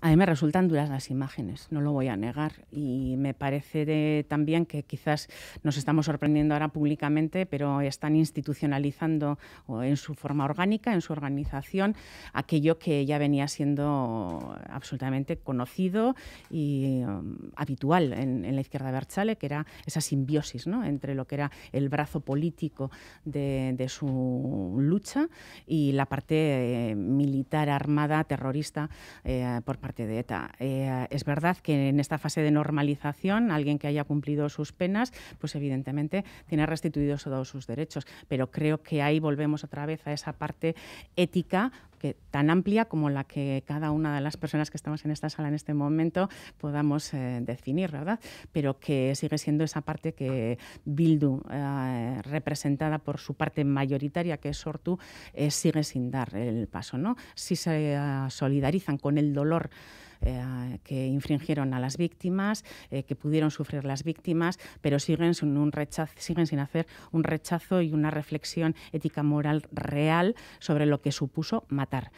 A mí me resultan duras las imágenes, no lo voy a negar. Y me parece también que quizás nos estamos sorprendiendo ahora públicamente, pero están institucionalizando o en su forma orgánica, en su organización, aquello que ya venía siendo absolutamente conocido y um, habitual en, la izquierda de Berchale, que era esa simbiosis ¿no? entre lo que era el brazo político de, su lucha y la parte eh, militar, armada, terrorista eh, por parte de eh, es verdad que en esta fase de normalización, alguien que haya cumplido sus penas, pues evidentemente tiene restituidos todos sus derechos, pero creo que ahí volvemos otra vez a esa parte ética que, tan amplia como la que cada una de las personas que estamos en esta sala en este momento podamos eh, definir, ¿verdad? Pero que sigue siendo esa parte que Bildu, eh, representada por su parte mayoritaria, que es Ortu, eh, sigue sin dar el paso, ¿no? Si se solidarizan con el dolor eh, que infringieron a las víctimas, eh, que pudieron sufrir las víctimas, pero siguen un siguen sin hacer un rechazo y una reflexión ética moral real sobre lo que supuso matar.